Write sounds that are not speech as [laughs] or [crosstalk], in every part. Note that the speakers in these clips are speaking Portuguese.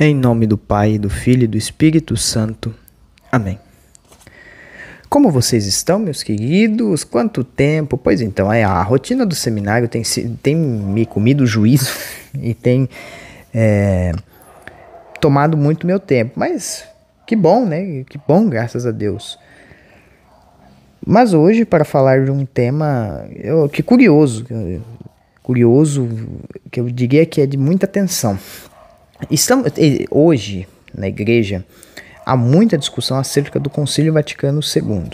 Em nome do Pai, do Filho e do Espírito Santo. Amém. Como vocês estão, meus queridos? Quanto tempo? Pois então, é, a rotina do seminário tem, tem me comido o juízo [laughs] e tem é, tomado muito meu tempo. Mas que bom, né? Que bom, graças a Deus. Mas hoje, para falar de um tema eu, que curioso, curioso, que eu diria que é de muita atenção Estamos, hoje, na igreja, há muita discussão acerca do Concílio Vaticano II.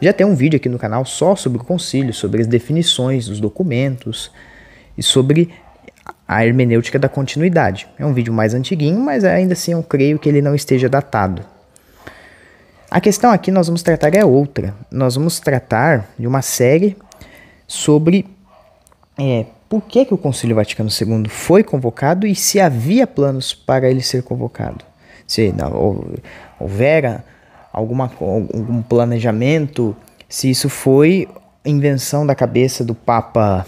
Já tem um vídeo aqui no canal só sobre o concílio, sobre as definições dos documentos e sobre a hermenêutica da continuidade. É um vídeo mais antiguinho, mas ainda assim eu creio que ele não esteja datado. A questão aqui nós vamos tratar é outra. Nós vamos tratar de uma série sobre é, por que, que o Concílio Vaticano II foi convocado e se havia planos para ele ser convocado. Se houvera alguma, algum planejamento, se isso foi invenção da cabeça do Papa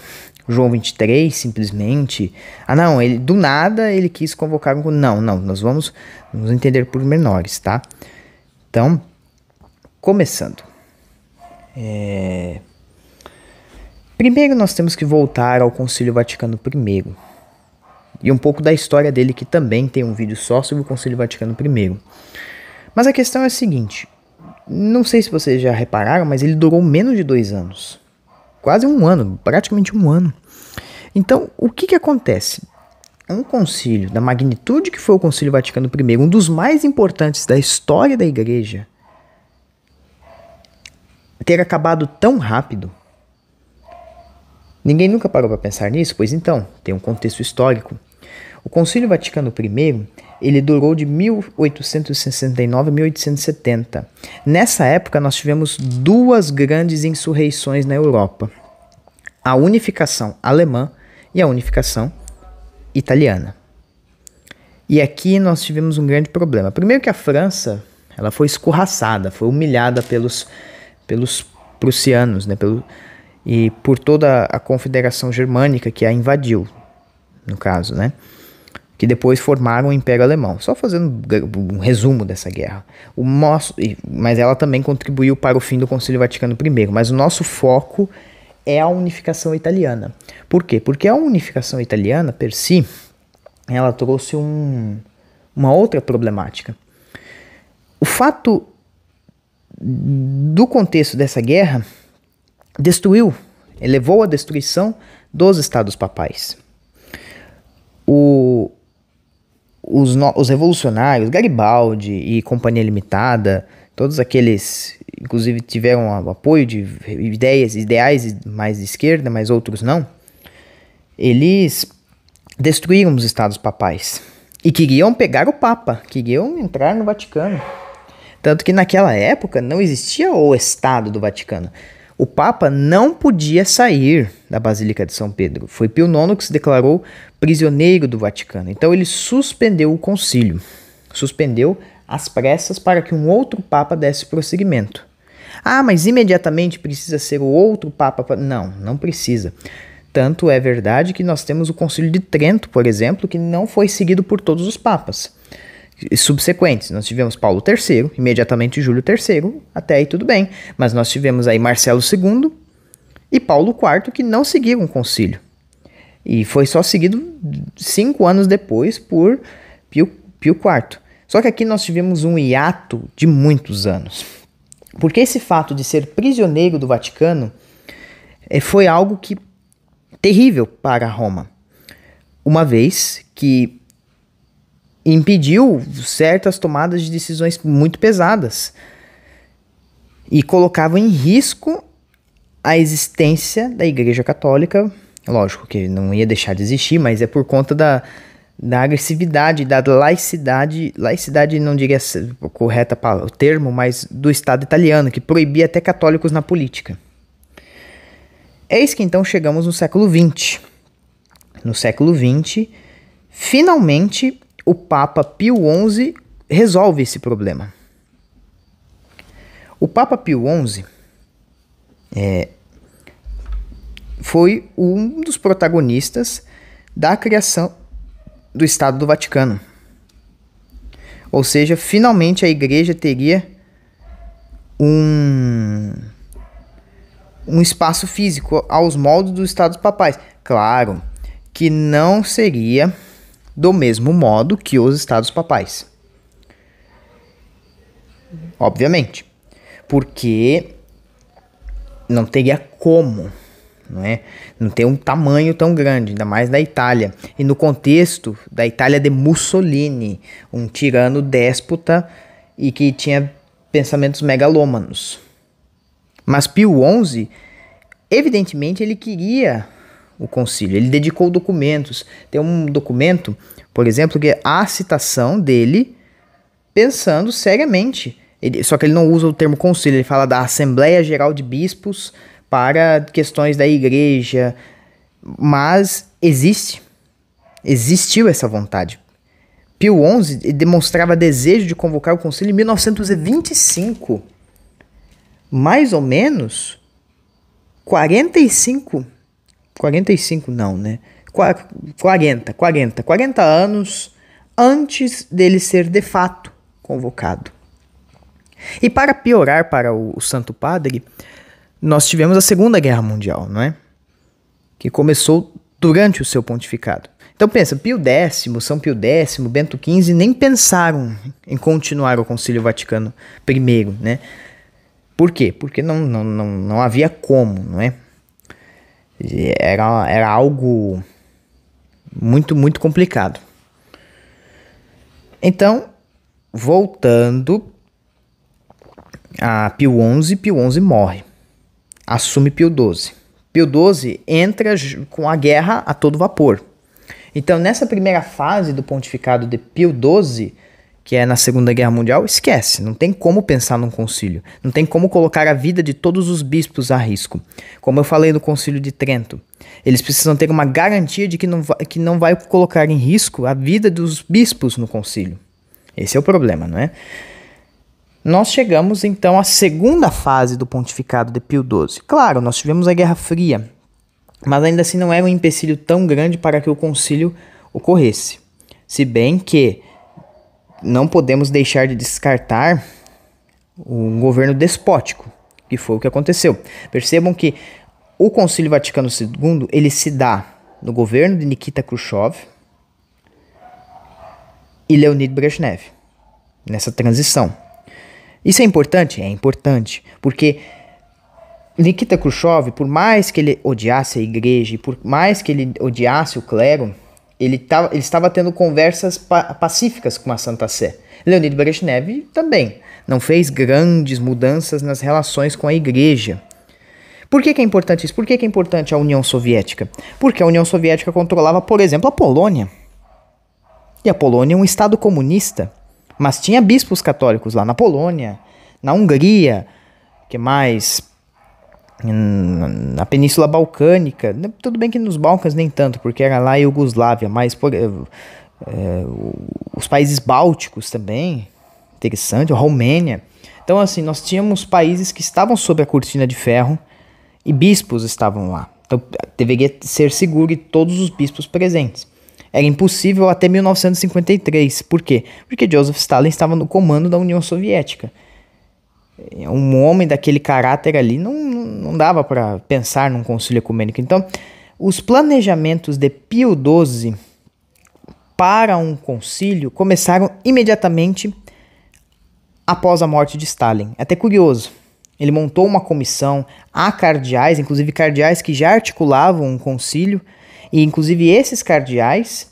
João XXIII simplesmente. Ah, não, ele do nada ele quis convocar um. Não, não, nós vamos, nos entender por menores, tá? Então, começando. É. Primeiro, nós temos que voltar ao Concílio Vaticano I e um pouco da história dele, que também tem um vídeo só sobre o Concílio Vaticano I. Mas a questão é a seguinte: não sei se vocês já repararam, mas ele durou menos de dois anos quase um ano, praticamente um ano. Então, o que, que acontece? Um concílio da magnitude que foi o Concílio Vaticano I, um dos mais importantes da história da Igreja, ter acabado tão rápido Ninguém nunca parou para pensar nisso, pois então, tem um contexto histórico. O Concílio Vaticano I, ele durou de 1869 a 1870. Nessa época nós tivemos duas grandes insurreições na Europa: a unificação alemã e a unificação italiana. E aqui nós tivemos um grande problema. Primeiro que a França, ela foi escorraçada, foi humilhada pelos pelos prussianos, né, pelo, e por toda a Confederação Germânica que a invadiu, no caso, né? Que depois formaram o Império Alemão. Só fazendo um resumo dessa guerra. O nosso, mas ela também contribuiu para o fim do Concílio Vaticano I. Mas o nosso foco é a unificação italiana. Por quê? Porque a unificação italiana, per si, ela trouxe um, uma outra problemática. O fato do contexto dessa guerra destruiu, elevou à destruição dos estados papais. O, os, os revolucionários, Garibaldi e Companhia Limitada, todos aqueles, inclusive, tiveram apoio de ideias, ideais mais de esquerda, mas outros não, eles destruíram os estados papais e queriam pegar o Papa, queriam entrar no Vaticano. Tanto que naquela época não existia o Estado do Vaticano. O Papa não podia sair da Basílica de São Pedro. Foi Pio IX que se declarou prisioneiro do Vaticano. Então ele suspendeu o concílio, suspendeu as pressas para que um outro Papa desse prosseguimento. Ah, mas imediatamente precisa ser o outro Papa? Não, não precisa. Tanto é verdade que nós temos o Concílio de Trento, por exemplo, que não foi seguido por todos os papas subsequentes. Nós tivemos Paulo III, imediatamente Júlio III, até aí tudo bem. Mas nós tivemos aí Marcelo II e Paulo IV que não seguiram o concílio. E foi só seguido cinco anos depois por Pio, Pio IV. Só que aqui nós tivemos um hiato de muitos anos. Porque esse fato de ser prisioneiro do Vaticano eh, foi algo que terrível para Roma. Uma vez que impediu certas tomadas de decisões muito pesadas e colocava em risco a existência da Igreja Católica. Lógico que não ia deixar de existir, mas é por conta da, da agressividade, da laicidade, laicidade não diria a correta o termo, mas do Estado italiano, que proibia até católicos na política. Eis que então chegamos no século XX. No século XX, finalmente o Papa Pio XI resolve esse problema. O Papa Pio XI é, foi um dos protagonistas da criação do Estado do Vaticano. Ou seja, finalmente a igreja teria um, um espaço físico aos moldes dos Estados papais. Claro que não seria do mesmo modo que os estados papais. Obviamente, porque não teria como, não é? Não tem um tamanho tão grande, ainda mais da Itália. E no contexto da Itália de Mussolini, um tirano déspota e que tinha pensamentos megalômanos. Mas Pio XI, evidentemente, ele queria o concílio. Ele dedicou documentos. Tem um documento, por exemplo, que é a citação dele pensando seriamente. Ele, só que ele não usa o termo concílio, ele fala da Assembleia Geral de Bispos para questões da igreja. Mas existe. Existiu essa vontade. Pio XI demonstrava desejo de convocar o concílio em 1925. Mais ou menos 45 45 não, né? 40, 40, 40 anos antes dele ser de fato convocado. E para piorar para o, o Santo Padre, nós tivemos a Segunda Guerra Mundial, não é? Que começou durante o seu pontificado. Então pensa, Pio X, São Pio X, Bento XV nem pensaram em continuar o Concílio Vaticano I, né? Por quê? Porque não, não, não, não havia como, não é? Era, era algo muito, muito complicado. Então, voltando a Pio 11, Pio 11 morre. Assume Pio 12. Pio 12 entra com a guerra a todo vapor. Então, nessa primeira fase do pontificado de Pio 12, que é na Segunda Guerra Mundial, esquece. Não tem como pensar num concílio. Não tem como colocar a vida de todos os bispos a risco. Como eu falei no concílio de Trento, eles precisam ter uma garantia de que não vai, que não vai colocar em risco a vida dos bispos no concílio. Esse é o problema, não é? Nós chegamos então à segunda fase do pontificado de Pio XII. Claro, nós tivemos a Guerra Fria, mas ainda assim não era um empecilho tão grande para que o concílio ocorresse. Se bem que não podemos deixar de descartar um governo despótico, que foi o que aconteceu. Percebam que o Concílio Vaticano II ele se dá no governo de Nikita Khrushchev e Leonid Brezhnev nessa transição. Isso é importante? É importante, porque Nikita Khrushchev, por mais que ele odiasse a igreja, por mais que ele odiasse o clero, ele, tá, ele estava tendo conversas pa pacíficas com a Santa Sé. Leonid Brezhnev também não fez grandes mudanças nas relações com a igreja. Por que, que é importante isso? Por que, que é importante a União Soviética? Porque a União Soviética controlava, por exemplo, a Polônia. E a Polônia é um estado comunista, mas tinha bispos católicos lá na Polônia, na Hungria, que mais? na Península Balcânica, né, tudo bem que nos Balcãs nem tanto, porque era lá a Iugoslávia, mas por, é, os países bálticos também, interessante, a Romênia. Então, assim, nós tínhamos países que estavam sob a cortina de ferro e bispos estavam lá. Então, deveria ser seguro e todos os bispos presentes. Era impossível até 1953. Por quê? Porque Joseph Stalin estava no comando da União Soviética. É, um homem daquele caráter ali não, não dava para pensar num concílio ecumênico. Então, os planejamentos de Pio XII para um concílio começaram imediatamente após a morte de Stalin. É até curioso. Ele montou uma comissão a cardeais, inclusive cardeais que já articulavam um concílio, e inclusive esses cardeais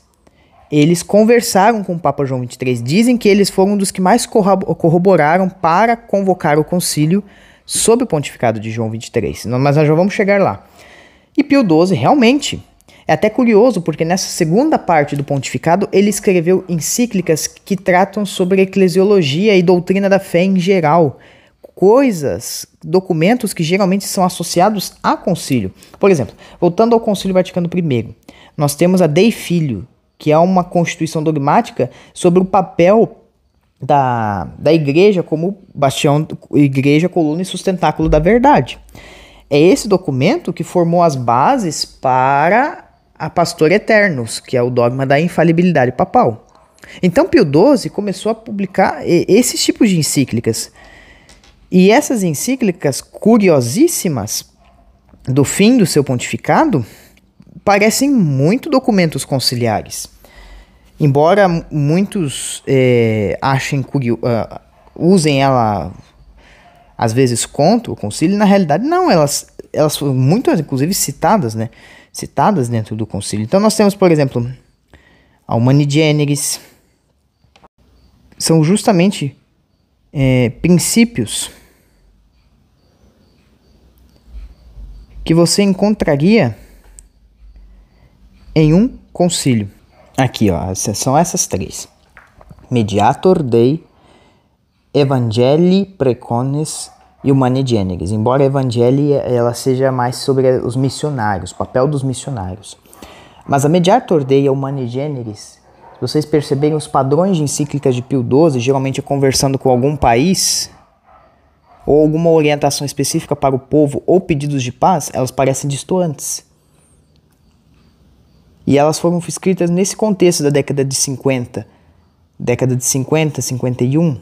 eles conversaram com o Papa João XXIII. Dizem que eles foram um dos que mais corroboraram para convocar o concílio sob o pontificado de João XXIII. Mas nós já vamos chegar lá. E Pio XII realmente é até curioso porque nessa segunda parte do pontificado ele escreveu encíclicas que tratam sobre eclesiologia e doutrina da fé em geral, coisas, documentos que geralmente são associados a concílio. Por exemplo, voltando ao Concílio Vaticano I, nós temos a Dei Filho, que é uma constituição dogmática sobre o papel da, da igreja como bastião, igreja, coluna e sustentáculo da verdade. É esse documento que formou as bases para a Pastor Eternos, que é o dogma da infalibilidade papal. Então Pio XII começou a publicar esses tipos de encíclicas. E essas encíclicas curiosíssimas do fim do seu pontificado parecem muito documentos conciliares. Embora muitos é, achem curioso, uh, ah, usem ela às vezes contra o concílio, na realidade não, elas, elas foram muito, inclusive, citadas, né? Citadas dentro do concílio. Então nós temos, por exemplo, a Humani Generis. São justamente é, princípios que você encontraria em um concílio. Aqui, ó, são essas três: Mediator Dei, Evangelii Precones e Humane Generis. Embora Evangelii ela seja mais sobre os missionários, o papel dos missionários. Mas a Mediator Dei e a Humane Generis, se vocês perceberem os padrões de encíclicas de Pio XII, geralmente é conversando com algum país ou alguma orientação específica para o povo ou pedidos de paz, elas parecem distantes e elas foram escritas nesse contexto da década de 50, década de 50, 51,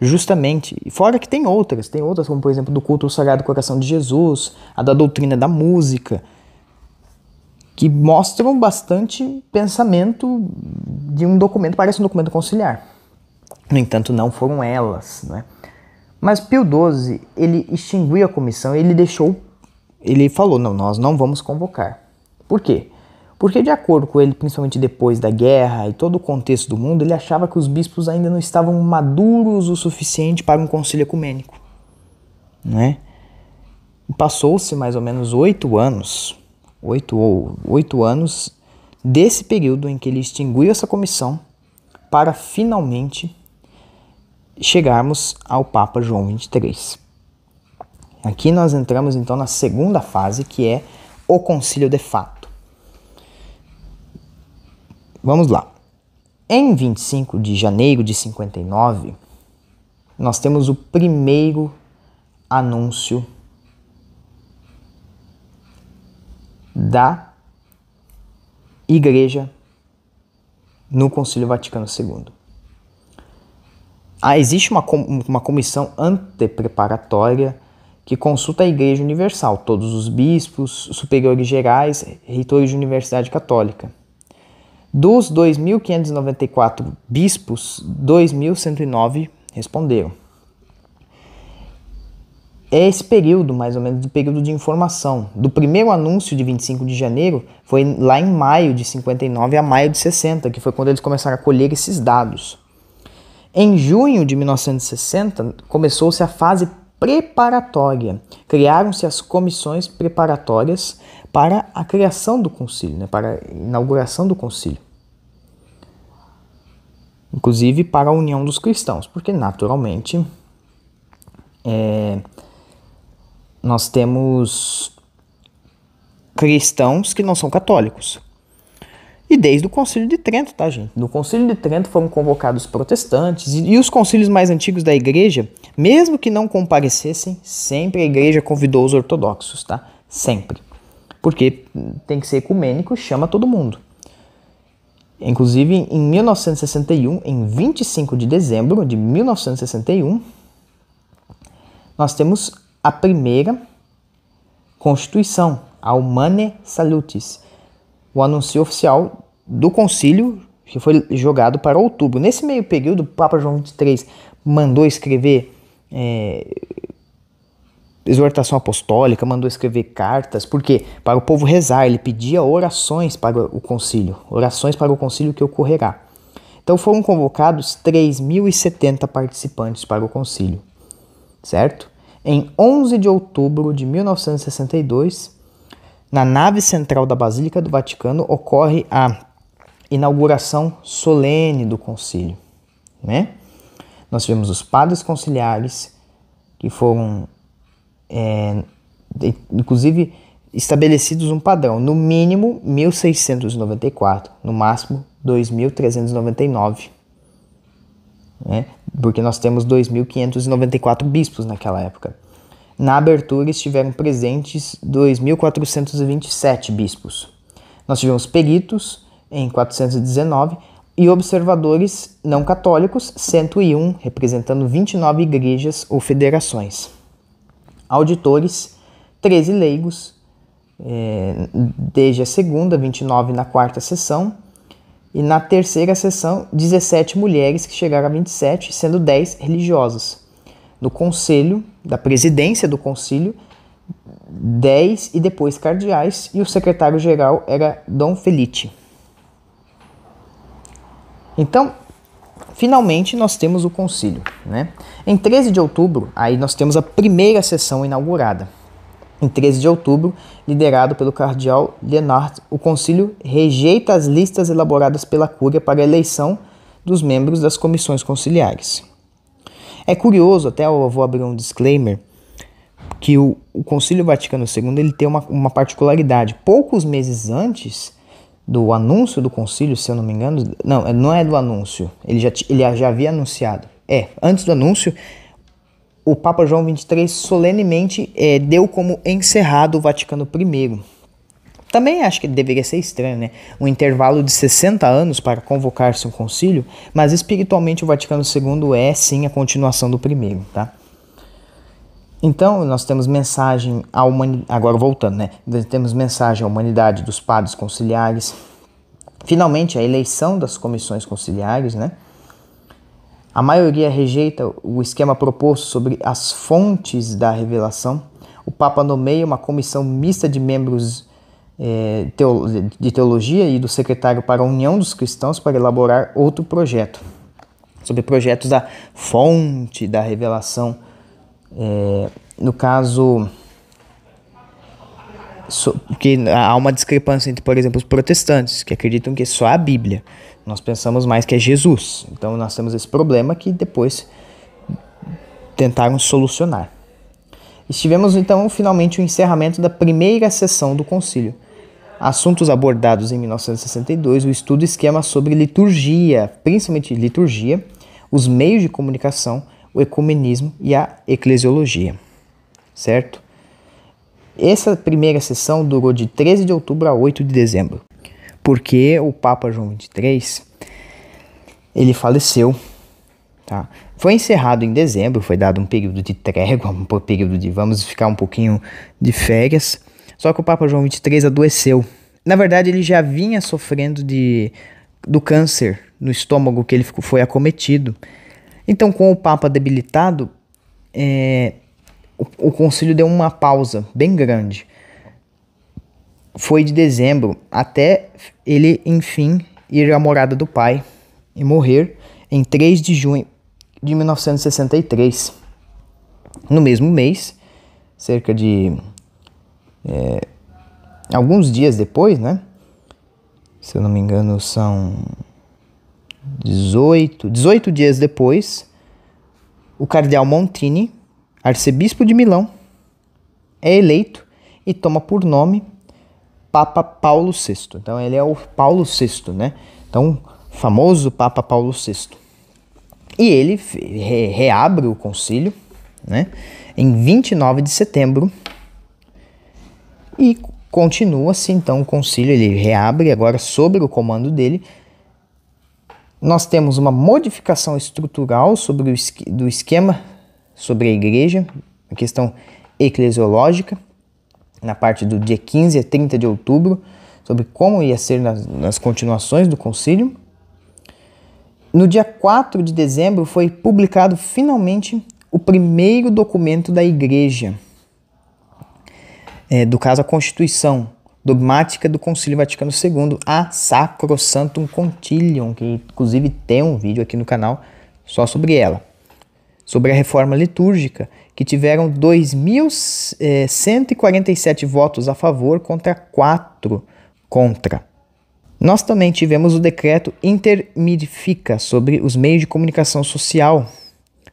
justamente. Fora que tem outras, tem outras, como por exemplo do culto ao Sagrado Coração de Jesus, a da doutrina da música, que mostram bastante pensamento de um documento, parece um documento conciliar. No entanto, não foram elas, né? Mas Pio XII, ele extinguiu a comissão, ele deixou, ele falou, não, nós não vamos convocar. Por quê? Porque, de acordo com ele, principalmente depois da guerra e todo o contexto do mundo, ele achava que os bispos ainda não estavam maduros o suficiente para um concílio ecumênico. Né? Passou-se mais ou menos oito anos, oito ou oito anos desse período em que ele extinguiu essa comissão para finalmente chegarmos ao Papa João XXIII. Aqui nós entramos então na segunda fase, que é o concílio de fato. Vamos lá. Em 25 de janeiro de 59, nós temos o primeiro anúncio da Igreja no Concílio Vaticano II. Ah, existe uma, uma comissão antepreparatória que consulta a Igreja Universal, todos os bispos, superiores gerais, reitores de universidade católica dos 2.594 bispos, 2.109 responderam. É esse período, mais ou menos, do período de informação. Do primeiro anúncio de 25 de janeiro, foi lá em maio de 59 a maio de 60, que foi quando eles começaram a colher esses dados. Em junho de 1960, começou-se a fase preparatória. Criaram-se as comissões preparatórias para a criação do concílio, né, para a inauguração do concílio. Inclusive para a união dos cristãos, porque naturalmente é, nós temos cristãos que não são católicos e desde o Concílio de Trento, tá, gente? No Concílio de Trento foram convocados protestantes e, e os concílios mais antigos da igreja, mesmo que não comparecessem, sempre a igreja convidou os ortodoxos, tá? Sempre. Porque tem que ser ecumênico e chama todo mundo. Inclusive, em 1961, em 25 de dezembro de 1961, nós temos a primeira Constituição, a Humane Salutis, o anúncio oficial do concílio, que foi jogado para outubro. Nesse meio período, o Papa João XXIII mandou escrever é, exortação apostólica, mandou escrever cartas, porque para o povo rezar, ele pedia orações para o concílio, orações para o concílio que ocorrerá. Então foram convocados 3.070 participantes para o concílio, certo? Em 11 de outubro de 1962, na nave central da Basílica do Vaticano, ocorre a inauguração solene do concílio. Né? Nós tivemos os padres conciliares, que foram, é, inclusive, estabelecidos um padrão, no mínimo 1.694, no máximo 2.399, né? porque nós temos 2.594 bispos naquela época. Na abertura estiveram presentes 2.427 bispos. Nós tivemos peritos, em 419 e observadores não católicos, 101, representando 29 igrejas ou federações. Auditores, 13 leigos, eh, desde a segunda, 29 na quarta sessão, e na terceira sessão, 17 mulheres que chegaram a 27, sendo 10 religiosas. No conselho, da presidência do concílio, 10 e depois cardeais, e o secretário-geral era Dom Felite. Então, finalmente nós temos o concílio. Né? Em 13 de outubro, aí nós temos a primeira sessão inaugurada. Em 13 de outubro, liderado pelo cardeal Lenart, o concílio rejeita as listas elaboradas pela Cúria para a eleição dos membros das comissões conciliares. É curioso, até eu vou abrir um disclaimer, que o, o Concílio Vaticano II ele tem uma, uma particularidade. Poucos meses antes, do anúncio do concílio, se eu não me engano. Não, é, não é do anúncio. Ele já, ele já havia anunciado. É, antes do anúncio, o Papa João XXIII solenemente é, deu como encerrado o Vaticano I. Também acho que deveria ser estranho, né? Um intervalo de 60 anos para convocar-se um concílio, mas espiritualmente o Vaticano II é sim a continuação do primeiro, tá? Então, nós temos mensagem à humanidade, agora voltando, né? Temos mensagem à humanidade dos padres conciliares. Finalmente, a eleição das comissões conciliares, né? A maioria rejeita o esquema proposto sobre as fontes da revelação. O Papa nomeia uma comissão mista de membros eh, teo de teologia e do secretário para a União dos Cristãos para elaborar outro projeto sobre projetos da fonte da revelação é, no caso, so, que há uma discrepância entre, por exemplo, os protestantes, que acreditam que é só a Bíblia. Nós pensamos mais que é Jesus. Então nós temos esse problema que depois tentaram solucionar. Estivemos então finalmente o encerramento da primeira sessão do concílio. Assuntos abordados em 1962, o estudo esquema sobre liturgia, principalmente liturgia, os meios de comunicação, o ecumenismo e a eclesiologia, certo? Essa primeira sessão durou de 13 de outubro a 8 de dezembro, porque o Papa João XXIII ele faleceu. Tá? Foi encerrado em dezembro, foi dado um período de trégua, um período de vamos ficar um pouquinho de férias. Só que o Papa João XXIII adoeceu. Na verdade, ele já vinha sofrendo de, do câncer no estômago que ele foi acometido. Então, com o Papa debilitado, é, o, o concílio deu uma pausa bem grande. Foi de dezembro até ele, enfim, ir à morada do pai e morrer em 3 de junho de 1963. No mesmo mês, cerca de é, alguns dias depois, né? Se eu não me engano, são 18, 18 dias depois, o cardeal Montini, arcebispo de Milão, é eleito e toma por nome Papa Paulo VI. Então ele é o Paulo VI, né? Então, famoso Papa Paulo VI. E ele re reabre o concílio, né? Em 29 de setembro e continua-se então o concílio, ele reabre agora sobre o comando dele nós temos uma modificação estrutural sobre o, do esquema sobre a igreja, a questão eclesiológica, na parte do dia 15 a 30 de outubro, sobre como ia ser nas, nas continuações do concílio. No dia 4 de dezembro foi publicado finalmente o primeiro documento da igreja, é, do caso a Constituição, dogmática do Concílio Vaticano II, a Sacrosantum Concilium, que inclusive tem um vídeo aqui no canal só sobre ela, sobre a reforma litúrgica, que tiveram 2.147 eh, votos a favor contra 4 contra. Nós também tivemos o decreto Intermidifica sobre os meios de comunicação social,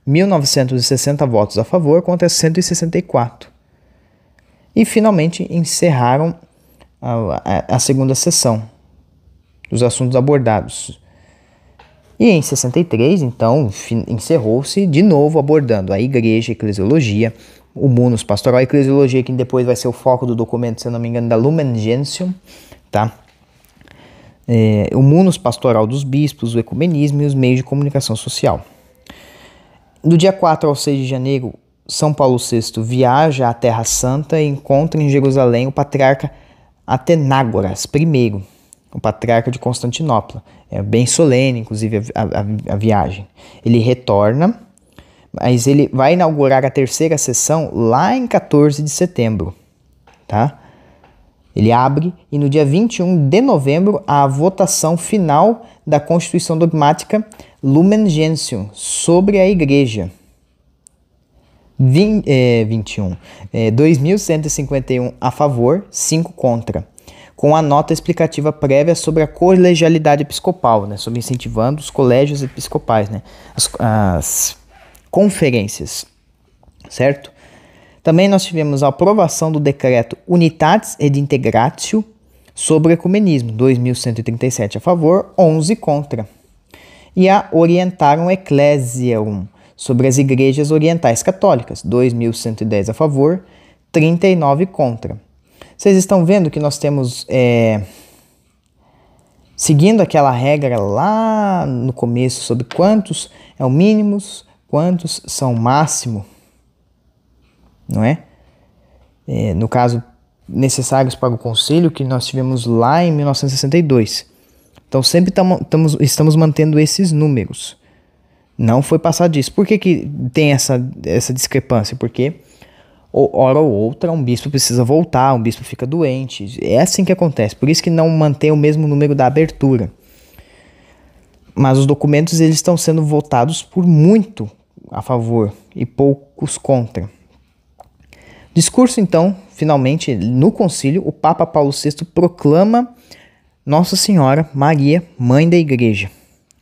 1.960 votos a favor contra 164. E finalmente encerraram a, a, segunda sessão dos assuntos abordados. E em 63, então, encerrou-se de novo abordando a igreja, a eclesiologia, o munus pastoral, a eclesiologia que depois vai ser o foco do documento, se não me engano, da Lumen Gentium, tá? É, o munus pastoral dos bispos, o ecumenismo e os meios de comunicação social. Do dia 4 ao 6 de janeiro, São Paulo VI viaja à Terra Santa e encontra em Jerusalém o patriarca Atenágoras I, o patriarca de Constantinopla. É bem solene, inclusive, a, a, a viagem. Ele retorna, mas ele vai inaugurar a terceira sessão lá em 14 de setembro. Tá? Ele abre e no dia 21 de novembro a votação final da Constituição Dogmática Lumen Gentium sobre a Igreja 20, é, 21, é, 2.151 a favor, 5 contra, com a nota explicativa prévia sobre a colegialidade episcopal, né, sobre incentivando os colégios episcopais, né, as, as conferências, certo? Também nós tivemos a aprovação do decreto Unitatis ed Integratio sobre ecumenismo, 2.137 a favor, 11 contra. E a Orientarum Ecclesiarum, sobre as igrejas orientais católicas, 2.110 a favor, 39 contra. Vocês estão vendo que nós temos, é, seguindo aquela regra lá no começo sobre quantos é o mínimo, quantos são o máximo, não é? é no caso, necessários para o conselho que nós tivemos lá em 1962. Então sempre tamo, tamo, estamos mantendo esses números. Não foi passado disso. Por que, que tem essa, essa discrepância? Porque hora ou outra um bispo precisa voltar, um bispo fica doente. É assim que acontece. Por isso que não mantém o mesmo número da abertura. Mas os documentos eles estão sendo votados por muito a favor e poucos contra. Discurso então, finalmente, no concílio, o Papa Paulo VI proclama Nossa Senhora Maria, mãe da Igreja.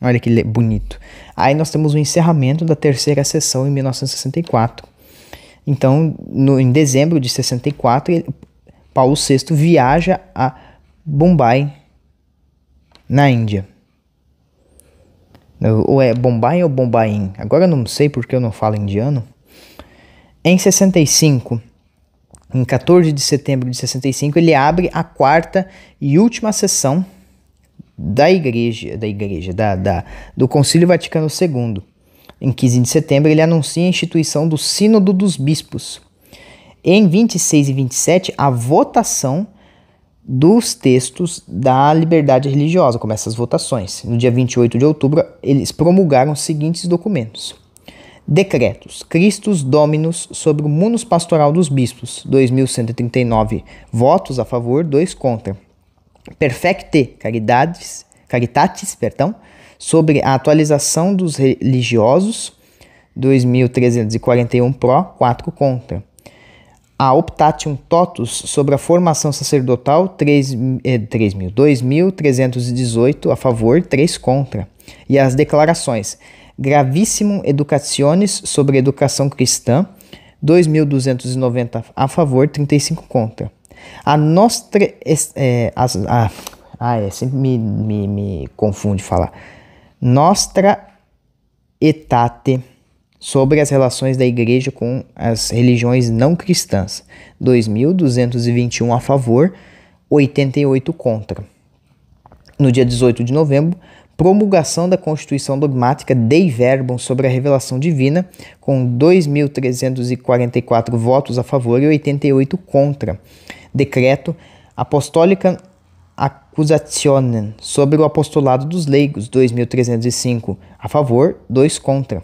Olha que bonito. Aí nós temos o encerramento da terceira sessão em 1964. Então, no, em dezembro de 64, ele, Paulo VI viaja a Bombay, na Índia. Ou é Bombay ou Bombaim? Agora eu não sei porque eu não falo indiano. Em 65, em 14 de setembro de 65, ele abre a quarta e última sessão da igreja, da igreja, da, da, do Concílio Vaticano II. Em 15 de setembro, ele anuncia a instituição do Sínodo dos Bispos. Em 26 e 27, a votação dos textos da liberdade religiosa, começa as votações. No dia 28 de outubro, eles promulgaram os seguintes documentos. Decretos. Cristos Dominus sobre o munus pastoral dos bispos. 2.139 votos a favor, 2 contra. Perfecte Caridades, Caritatis, perdão, sobre a atualização dos religiosos, 2341 pró, 4 contra. A Optatium Totus sobre a formação sacerdotal, eh, mil, 2318 a favor, 3 contra. E as declarações Gravissimum Educationes sobre educação cristã, 2290 a favor, 35 contra. A nostra. É, as, a, ah, é, sempre me, me, me confunde falar. Nostra etate sobre as relações da igreja com as religiões não cristãs. 2.221 a favor, 88 contra. No dia 18 de novembro, promulgação da Constituição Dogmática Dei Verbum sobre a Revelação Divina, com 2.344 votos a favor e 88 contra decreto Apostólica Accusationem sobre o apostolado dos leigos 2305, a favor, 2 contra.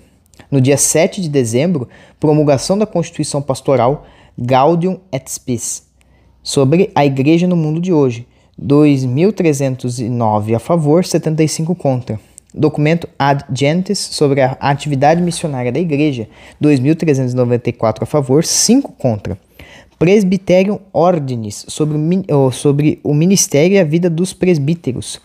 No dia 7 de dezembro, promulgação da Constituição Pastoral Gaudium et Spes sobre a igreja no mundo de hoje, 2309 a favor, 75 contra. Documento Ad Gentes sobre a atividade missionária da Igreja, 2394 a favor, 5 contra. Presbiterium Ordinis, sobre o, oh, sobre o ministério e a vida dos presbíteros.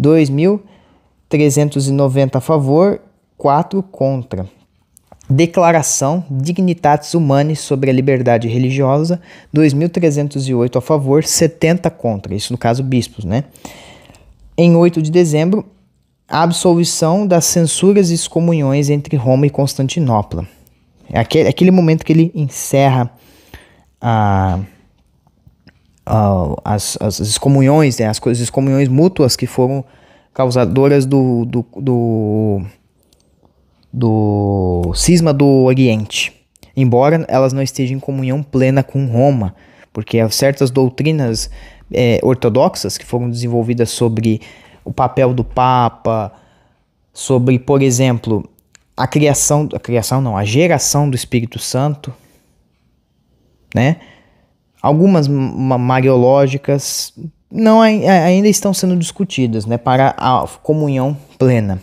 2.390 a favor, 4 contra. Declaração Dignitatis Humanae sobre a liberdade religiosa, 2.308 a favor, 70 contra. Isso no caso bispos, né? Em 8 de dezembro, a absolvição das censuras e excomunhões entre Roma e Constantinopla. É aquele, aquele momento que ele encerra a, a, as, as excomunhões, né, as coisas excomunhões mútuas que foram causadoras do, do, do, do cisma do Oriente, embora elas não estejam em comunhão plena com Roma, porque certas doutrinas é, ortodoxas que foram desenvolvidas sobre o papel do Papa, sobre, por exemplo, a criação, a criação não, a geração do Espírito Santo, né? Algumas mariológicas não ainda estão sendo discutidas, né, para a comunhão plena.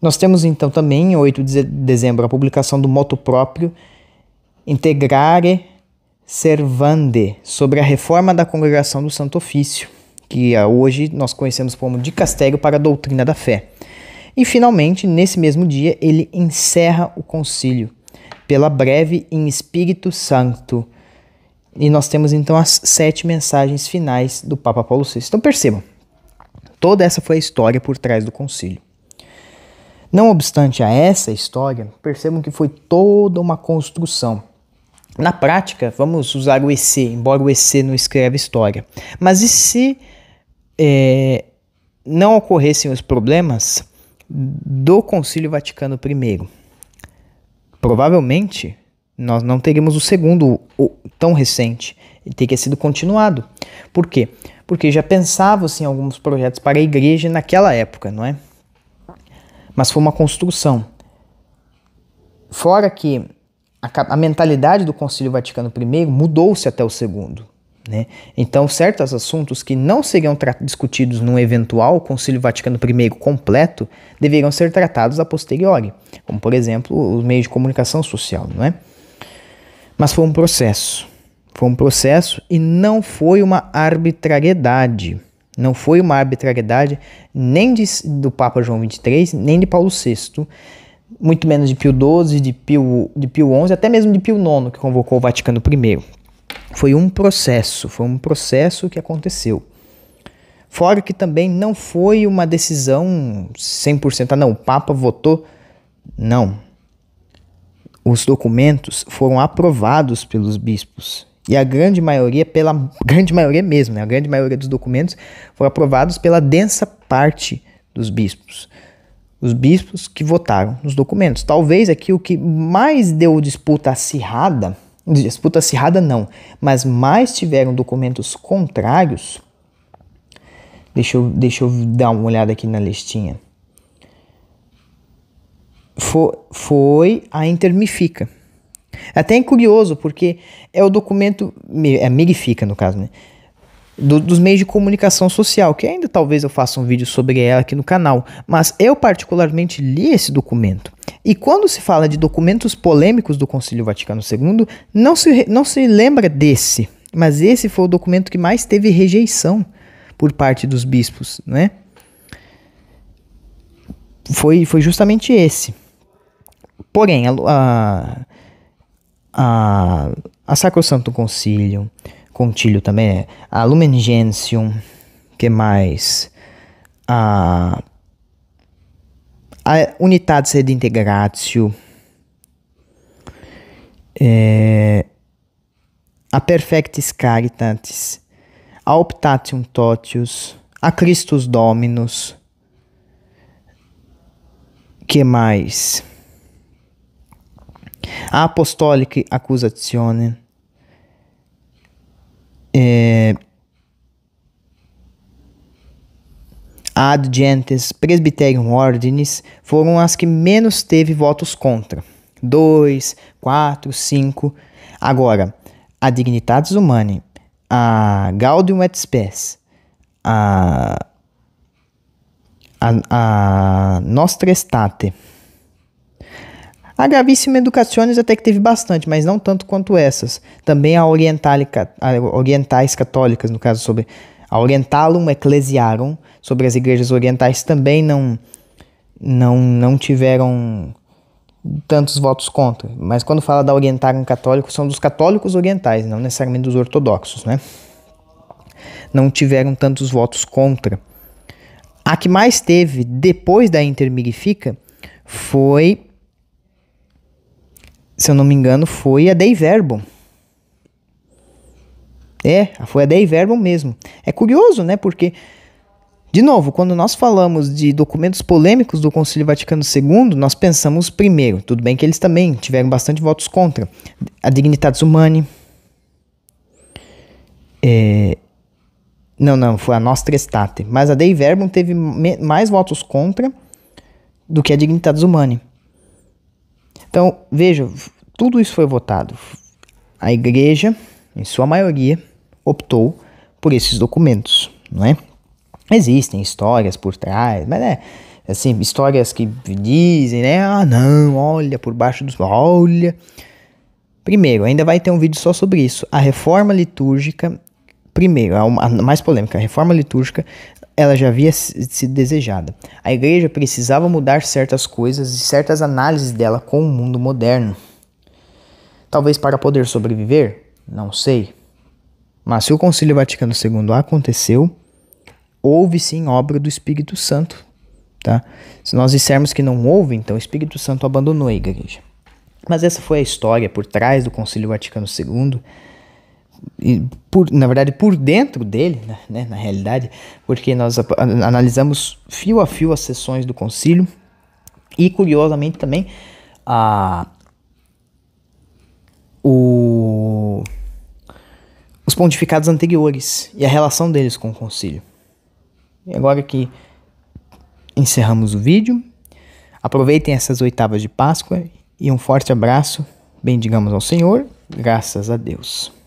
Nós temos então também, em 8 de dezembro, a publicação do moto próprio Integrare Servande, sobre a reforma da congregação do Santo Ofício, que ah, hoje nós conhecemos como dicastério para a doutrina da fé. E finalmente, nesse mesmo dia, ele encerra o concílio, pela breve em Espírito Santo. E nós temos então as sete mensagens finais do Papa Paulo VI. Então percebam, toda essa foi a história por trás do concílio. Não obstante a essa história, percebam que foi toda uma construção. Na prática, vamos usar o EC, embora o EC não escreva história. Mas e se é, não ocorressem os problemas do Concílio Vaticano I? provavelmente nós não teríamos o segundo tão recente. Ele teria sido continuado. Por quê? Porque já pensava-se em alguns projetos para a igreja naquela época, não é? Mas foi uma construção. Fora que a, a mentalidade do Concílio Vaticano I mudou-se até o segundo. Né? Então, certos assuntos que não seriam discutidos num eventual Concílio Vaticano I completo deveriam ser tratados a posteriori, como, por exemplo, os meios de comunicação social, não é? Mas foi um processo. Foi um processo e não foi uma arbitrariedade. Não foi uma arbitrariedade nem de, do Papa João XXIII, nem de Paulo VI, muito menos de Pio XII, de Pio, de Pio XI, até mesmo de Pio IX, que convocou o Vaticano I. Foi um processo, foi um processo que aconteceu. Fora que também não foi uma decisão 100%, ah, não, o Papa votou. Não. Os documentos foram aprovados pelos bispos. E a grande maioria, pela [laughs] grande maioria mesmo, né? a grande maioria dos documentos foram aprovados pela densa parte dos bispos. Os bispos que votaram nos documentos. Talvez aqui o que mais deu disputa acirrada disputa acirrada não, mas mais tiveram documentos contrários. Deixa eu, deixa eu dar uma olhada aqui na listinha. Foi, foi a Intermifica. Até é curioso, porque é o documento. É a Mirifica, no caso, né? do, dos meios de comunicação social, que ainda talvez eu faça um vídeo sobre ela aqui no canal, mas eu particularmente li esse documento. E quando se fala de documentos polêmicos do Concílio Vaticano II, não se, não se lembra desse, mas esse foi o documento que mais teve rejeição por parte dos bispos, né? Foi, foi justamente esse. Porém, a, a, a, a Sacrosanto Concílio, contílio também é. A Lumen Gentium, que mais? A, a Unitate Integratio. É, a Perfectis Caritatis. A Optatium Totius. A Christus Dominus. Que mais? A Apostolic Accusatione é, Ad Gentes Presbyterium Ordinis foram as que menos teve votos contra. 2, 4, 5. Agora, a Dignitatis humani, a Gaudium et Spes, a, a, a Nostra Estate, a gravíssima Educaciones até que teve bastante, mas não tanto quanto essas. Também a, a orientais católicas, no caso sobre a Orientalum Ecclesiarum, sobre as igrejas orientais, também não, não, não tiveram tantos votos contra. Mas quando fala da Orientarum Católico, são dos católicos orientais, não necessariamente dos ortodoxos, né? Não tiveram tantos votos contra. A que mais teve depois da Intermirifica foi se eu não me engano, foi a Dei Verbum. É, foi a Dei Verbum mesmo. É curioso, né? Porque, de novo, quando nós falamos de documentos polêmicos do Concílio Vaticano II, nós pensamos primeiro, tudo bem que eles também tiveram bastante votos contra, a Dignitatis Humani. É, não, não, foi a Nostra Estate. Mas a Dei Verbum teve mais votos contra do que a Dignitatis Humani. Então, veja, tudo isso foi votado. A igreja, em sua maioria, optou por esses documentos, não é? Existem histórias por trás, mas é assim, histórias que dizem, né? Ah, não, olha por baixo dos, olha. Primeiro, ainda vai ter um vídeo só sobre isso. A reforma litúrgica Primeiro, a mais polêmica, a reforma litúrgica ela já havia sido desejada. A igreja precisava mudar certas coisas e certas análises dela com o mundo moderno. Talvez para poder sobreviver? Não sei. Mas se o Concílio Vaticano II aconteceu, houve sim obra do Espírito Santo. Tá? Se nós dissermos que não houve, então o Espírito Santo abandonou a igreja. Mas essa foi a história por trás do Concílio Vaticano II por, na verdade, por dentro dele, né, né na realidade, porque nós analisamos fio a fio as sessões do concílio e, curiosamente, também a, o, os pontificados anteriores e a relação deles com o concílio. E agora que encerramos o vídeo, aproveitem essas oitavas de Páscoa e um forte abraço, bendigamos ao Senhor, graças a Deus.